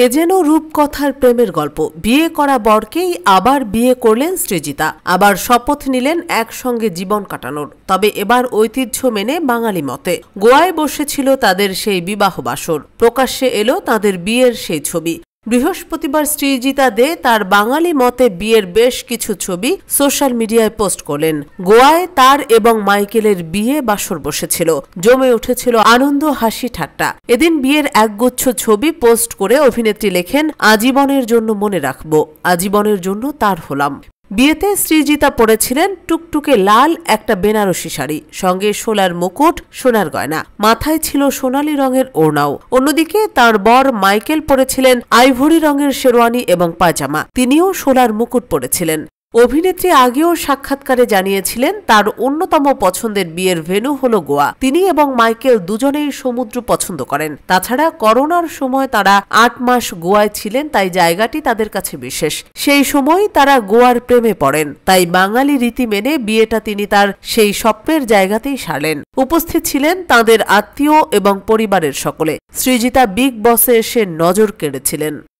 এ যেন রূপকথার প্রেমের গল্প বিয়ে করা বরকেই আবার বিয়ে করলেন সৃজিতা আবার শপথ নিলেন একসঙ্গে জীবন কাটানোর তবে এবার ঐতিহ্য মেনে বাঙালি মতে গোয়ায় বসেছিল তাদের সেই বিবাহ বাসর প্রকাশ্যে এলো তাদের বিয়ের সেই ছবি বৃহস্পতিবার শ্রীজিতা দে তার বাঙালি মতে বিয়ের বেশ কিছু ছবি সোশ্যাল মিডিয়ায় পোস্ট করলেন গোয়ায় তার এবং মাইকেলের বিয়ে বাসর বসেছিল জমে উঠেছিল আনন্দ হাসি ঠাট্টা এদিন বিয়ের একগুচ্ছ ছবি পোস্ট করে অভিনেত্রী লেখেন আজীবনের জন্য মনে রাখবো আজীবনের জন্য তার হলাম বিয়েতে শ্রীজিতা পরেছিলেন টুকটুকে লাল একটা বেনারসি শাড়ি সঙ্গে সোলার মুকুট সোনার গয়না মাথায় ছিল সোনালি রঙের ওড়নাও অন্যদিকে তার বর মাইকেল পরেছিলেন আইভরি রঙের শেরওয়ানি এবং পাজামা তিনিও সোলার মুকুট পরেছিলেন অভিনেত্রী আগেও সাক্ষাৎকারে জানিয়েছিলেন তার অন্যতম পছন্দের বিয়ের ভেনু হল গোয়া তিনি এবং মাইকেল দুজনেই সমুদ্র পছন্দ করেন তাছাড়া করোনার সময় তারা আট মাস গোয়ায় ছিলেন তাই জায়গাটি তাদের কাছে বিশেষ সেই সময় তারা গোয়ার প্রেমে পড়েন তাই বাঙালি রীতি মেনে বিয়েটা তিনি তার সেই স্বপ্নের জায়গাতেই সারলেন উপস্থিত ছিলেন তাদের আত্মীয় এবং পরিবারের সকলে সৃজিতা বিগ বসে এসে নজর কেড়েছিলেন